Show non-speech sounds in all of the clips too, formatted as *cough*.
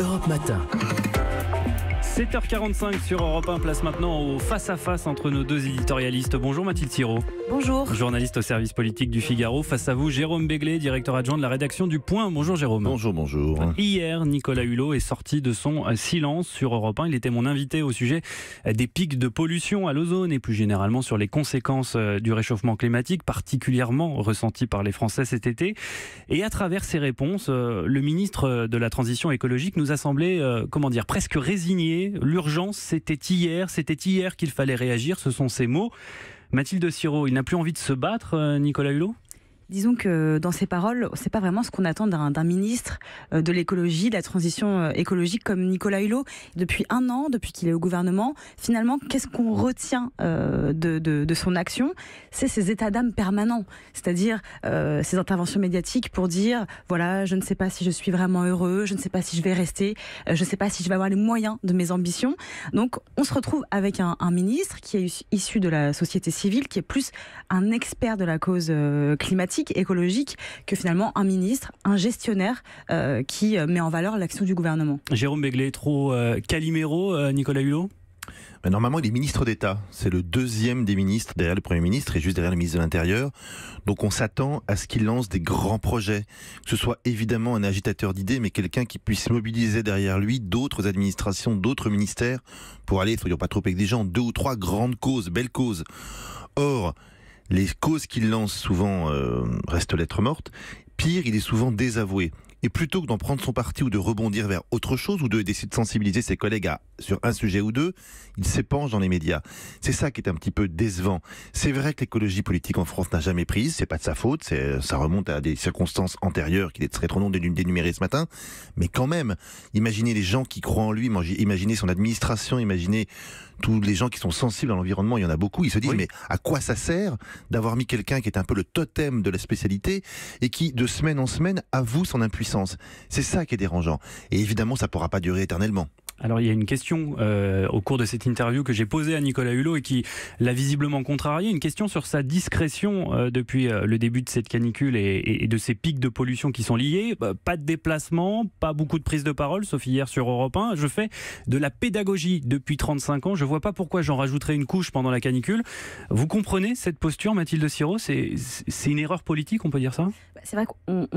Europe Matin. 7h45 sur Europe 1 place maintenant au face-à-face entre nos deux éditorialistes. Bonjour Mathilde Thirault. Bonjour. Journaliste au service politique du Figaro. Face à vous, Jérôme Béglé, directeur adjoint de la rédaction du Point. Bonjour Jérôme. Bonjour, bonjour. Hier, Nicolas Hulot est sorti de son euh, silence sur Europe 1. Il était mon invité au sujet euh, des pics de pollution à l'ozone et plus généralement sur les conséquences euh, du réchauffement climatique, particulièrement ressenti par les Français cet été. Et à travers ses réponses, le ministre de la Transition écologique nous a semblé, comment dire, presque résigné L'urgence, c'était hier, c'était hier qu'il fallait réagir. Ce sont ces mots. Mathilde Sirot, il n'a plus envie de se battre, euh, Nicolas Hulot disons que dans ses paroles, c'est pas vraiment ce qu'on attend d'un ministre euh, de l'écologie, de la transition euh, écologique comme Nicolas Hulot. Depuis un an, depuis qu'il est au gouvernement, finalement, qu'est-ce qu'on retient euh, de, son action C'est ses états d'âme permanents, c'est-à-dire ses interventions médiatiques pour dire voilà, je ne sais pas si je suis vraiment heureux, je ne sais pas si je vais rester, je ne sais pas si je vais avoir les moyens de mes ambitions. Donc, on se retrouve avec un, un ministre qui est issu de la société civile, qui est plus un expert de la cause climatique écologique que finalement un ministre, un gestionnaire euh, qui euh, met en valeur l'action du gouvernement. Jérôme Béglé, trop euh, Calimero, Nicolas Hulot Normalement, il est ministre d'État. C'est le deuxième des ministres, derrière le Premier ministre et juste derrière le ministre de l'Intérieur. Donc on s'attend à ce qu'il lance des grands projets. Que ce soit évidemment un agitateur d'idées, mais quelqu'un qui puisse mobiliser derrière lui d'autres administrations, d'autres ministères, pour aller, soyons pas trop gens deux ou trois grandes causes, belles causes. Or, les causes qu'il lance souvent euh, restent lettre morte. Pire, il est souvent désavoué. Et plutôt que d'en prendre son parti ou de rebondir vers autre chose ou de décider de sensibiliser ses collègues à sur un sujet ou deux, il s'épanche dans les médias. C'est ça qui est un petit peu décevant. C'est vrai que l'écologie politique en France n'a jamais prise, c'est pas de sa faute, ça remonte à des circonstances antérieures qu'il est très trop long de d'énumérer ce matin, mais quand même, imaginez les gens qui croient en lui, imaginez son administration, imaginez tous les gens qui sont sensibles à l'environnement, il y en a beaucoup, ils se disent mais à quoi ça sert d'avoir mis quelqu'un qui est un peu le totem de la spécialité et qui de semaine en semaine avoue son impuissance. C'est ça qui est dérangeant. Et évidemment, ça pourra pas durer éternellement. Alors il y a une question euh, au cours de cette interview que j'ai posée à Nicolas Hulot et qui l'a visiblement contrarié, une question sur sa discrétion euh, depuis euh, le début de cette canicule et, de ces pics de pollution qui sont liés. Bah, pas de déplacement, pas beaucoup de prise de parole, sauf hier sur Europe 1. Je fais de la pédagogie depuis 35 ans, je vois pas pourquoi j'en rajouterais une couche pendant la canicule. Vous comprenez cette posture, Mathilde Siro C'est une erreur politique, on peut dire ça bah, C'est vrai qu'on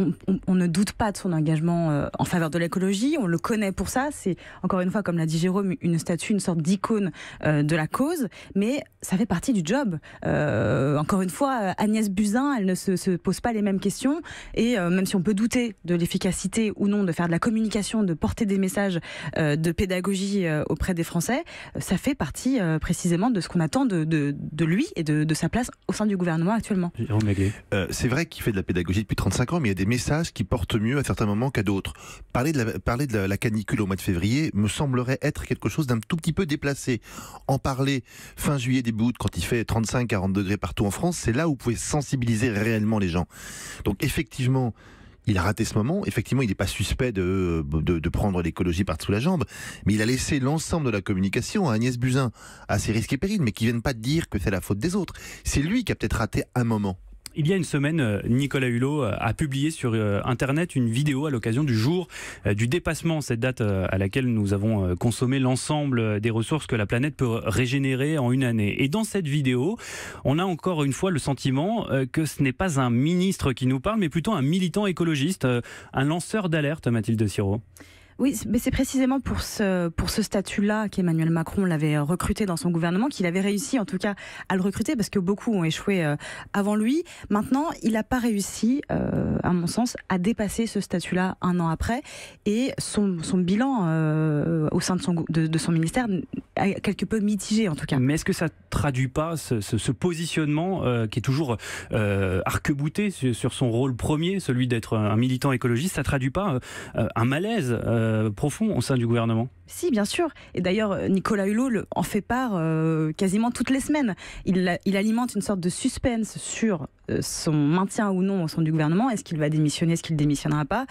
ne doute pas de son engagement en faveur de l'écologie, on le connaît pour ça, c'est encore une comme l'a dit Jérôme, une statue, une sorte d'icône euh, de la cause, mais ça fait partie du job. Euh, encore une fois, Agnès Buzyn, elle ne se, pose pas les mêmes questions, et euh, même si on peut douter de l'efficacité ou non de faire de la communication, de porter des messages de pédagogie auprès des Français, ça fait partie précisément de ce qu'on attend de, lui et de, sa place au sein du gouvernement actuellement. C'est vrai qu'il fait de la pédagogie depuis 35 ans, mais il y a des messages qui portent mieux à certains moments qu'à d'autres. Parler de parler de la canicule au mois de février me semble semblerait être quelque chose d'un tout petit peu déplacé. En parler fin juillet, début août, quand il fait 35-40 degrés partout en France, c'est là où vous pouvez sensibiliser réellement les gens. Donc effectivement, il a raté ce moment. Effectivement, il n'est pas suspect de, prendre l'écologie par-dessous la jambe, mais il a laissé l'ensemble de la communication à Agnès Buzyn, à ses risques et périls, mais qui viennent pas de dire que c'est la faute des autres. C'est lui qui a peut-être raté un moment. Il y a une semaine, euh, Nicolas Hulot euh, a publié sur euh, Internet une vidéo à l'occasion du jour du dépassement, cette date à laquelle nous avons consommé l'ensemble des ressources que la planète peut régénérer en une année. Et dans cette vidéo, on a encore une fois le sentiment que ce n'est pas un ministre qui nous parle, mais plutôt un militant écologiste, un lanceur d'alerte, Mathilde Siro. Oui, mais c'est précisément pour ce, pour ce statut-là qu'Emmanuel Macron l'avait euh, recruté dans son gouvernement, qu'il avait réussi en tout cas à le recruter, parce que beaucoup ont échoué euh, avant lui. Maintenant, il n'a pas réussi, euh, à mon sens, à dépasser ce statut-là un an après. Et son, son bilan au sein de son, de, son ministère est quelque peu mitigé, en tout cas. Mais est-ce que ça traduit pas ce, positionnement qui est toujours arc sur, sur, son rôle premier, celui d'être un militant écologiste Ça traduit pas un malaise euh, profond au sein du gouvernement Si, bien sûr. Et d'ailleurs, euh, Nicolas Hulot en fait part euh, quasiment toutes les semaines. Il, alimente une sorte de suspense sur son maintien ou non au sein du gouvernement. Est-ce qu'il va démissionner Est-ce qu'il démissionnera pas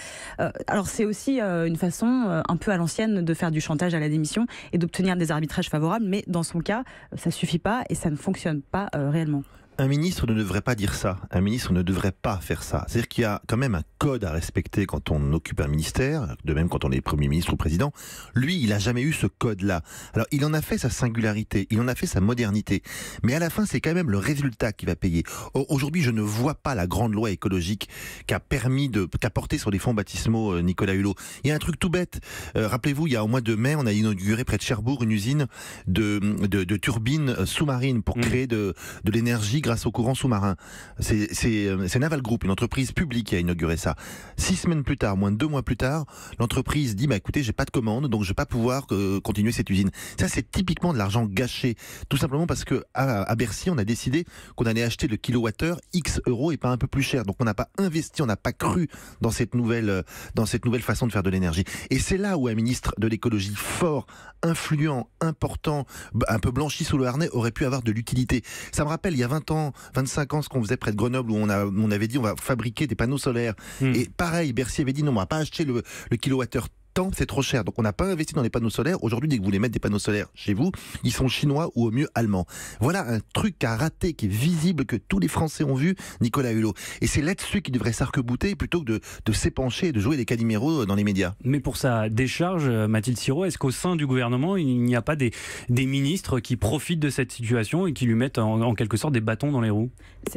Alors, c'est aussi une façon un peu à l'ancienne de faire du chantage à la démission et d'obtenir des arbitrages favorables. Mais dans son cas, ça ne suffit pas et ça ne fonctionne pas réellement un ministre ne devrait pas dire ça. Un ministre ne devrait pas faire ça. C'est-à-dire qu'il y a quand même un code à respecter quand on occupe un ministère, de même quand on est Premier ministre ou Président. Lui, il n'a jamais eu ce code-là. Alors, il en a fait sa singularité, il en a fait sa modernité. Mais à la fin, c'est quand même le résultat qui va payer. Aujourd'hui, je ne vois pas la grande loi écologique qu'a permis de, sur les fonds baptismaux euh, Nicolas Hulot. Il y a un truc tout bête. Euh, rappelez-vous, il y a au mois de mai, on a inauguré près de Cherbourg une usine de, de, turbines sous-marines pour mmh. créer de, de l'énergie grâce au courant sous-marin. Euh, c'est Naval Group, une entreprise publique qui a inauguré ça. Six semaines plus tard, moins de deux mois plus tard, l'entreprise dit bah écoutez, j'ai pas de commande, donc je vais pas pouvoir euh, continuer cette usine. Ça, c'est typiquement de l'argent gâché, tout simplement parce que à, Bercy, on a décidé qu'on allait acheter le kilowattheure X euros et pas un peu plus cher. Donc on n'a pas investi, on n'a pas cru dans cette nouvelle euh, dans cette nouvelle façon de faire de l'énergie. Et c'est là où un ministre de l'écologie fort, influent, important, un peu blanchi sous le harnais aurait pu avoir de l'utilité. Ça me rappelle il y a 20 ans 25 ans, ce qu'on faisait près de Grenoble, où on, a, on avait dit on va fabriquer des panneaux solaires. Hmm. Et pareil, Bercy avait dit non, on va pas acheter le, le kilowattheure tant c'est trop cher. Donc on n'a pas investi dans les panneaux solaires. Aujourd'hui, dès que vous voulez mettre des panneaux solaires chez vous, ils sont chinois ou au mieux allemands. Voilà un truc à rater qui est visible, que tous les Français ont vu, Nicolas Hulot. Et c'est là-dessus qu'il devrait sarc plutôt que de, s'épancher et de jouer des caliméros euh, dans les médias. Mais pour sa décharge, euh, Mathilde Siro, est-ce qu'au sein du gouvernement, il n'y a pas des, ministres qui profitent de cette situation et qui lui mettent en, quelque sorte des bâtons dans les roues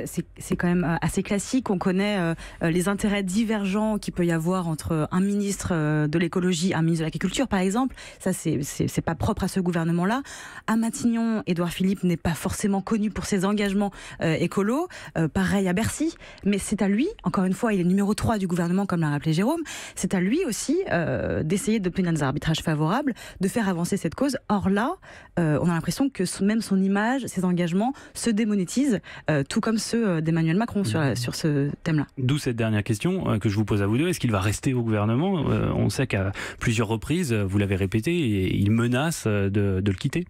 C'est quand même euh, assez classique. On connaît les intérêts divergents qu'il peut y avoir entre un ministre de l'écologie à un ministre de l'Agriculture, par exemple. Ça, c'est pas propre à ce gouvernement-là. À Matignon, Édouard Philippe n'est pas forcément connu pour ses engagements euh, écolo euh, pareil à Bercy. Mais c'est à lui, encore une fois, il est numéro 3 du gouvernement, comme l'a rappelé Jérôme. C'est à lui aussi euh, d'essayer d'obtenir des arbitrages favorables, de faire avancer cette cause. Or là, euh, on a l'impression que même son image, ses engagements se démonétisent, tout comme ceux d'Emmanuel Macron sur, sur ce thème-là. D'où cette dernière question que je vous pose à vous deux. Est-ce qu'il va rester au gouvernement On sait qu'à plusieurs reprises, vous l'avez répété, il menace euh, de, de le quitter.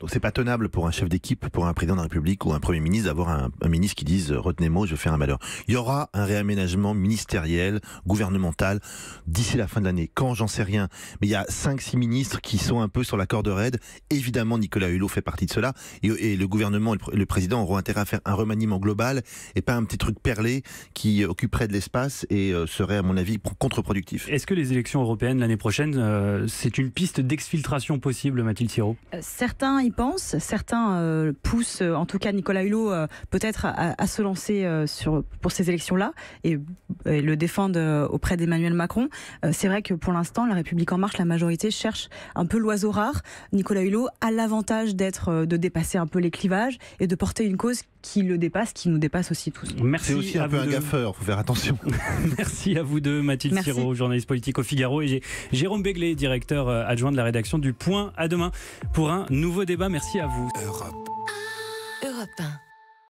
Donc c'est pas tenable pour un chef d'équipe, pour un président de la République ou un Premier ministre d'avoir un, ministre qui dise euh, retenez-moi, je vais faire un malheur. Il y aura un réaménagement ministériel, gouvernemental, d'ici la fin de l'année. Quand, j'en sais rien. Mais il y a 5-6 ministres qui sont un peu sur la corde raide. Évidemment, Nicolas Hulot fait partie de cela. Et, le gouvernement et le, président auront intérêt à faire un remaniement global et pas un petit truc perlé qui occuperait de l'espace et euh, serait, à mon avis, contre-productif. Est-ce que les élections européennes l'année prochaine, euh, c'est une piste d'exfiltration possible, Mathilde Siro Certains Pense certains euh, poussent, euh, en tout cas Nicolas Hulot, euh, peut-être à, se lancer sur, pour ces élections-là, et euh, et le défendent euh, auprès d'Emmanuel Macron. Euh, c'est vrai que pour l'instant, la République en marche, la majorité cherche un peu l'oiseau rare. Nicolas Hulot a l'avantage d'être, de dépasser un peu les clivages et de porter une cause qui le dépasse, qui nous dépasse aussi tous. Merci aussi un à peu un gaffeur, faut faire attention. *laughs* Merci à vous deux, Mathilde Siro, journaliste politique au Figaro, et Jérôme Béglé, directeur adjoint de la rédaction du Point. À demain pour un nouveau débat. Merci à vous.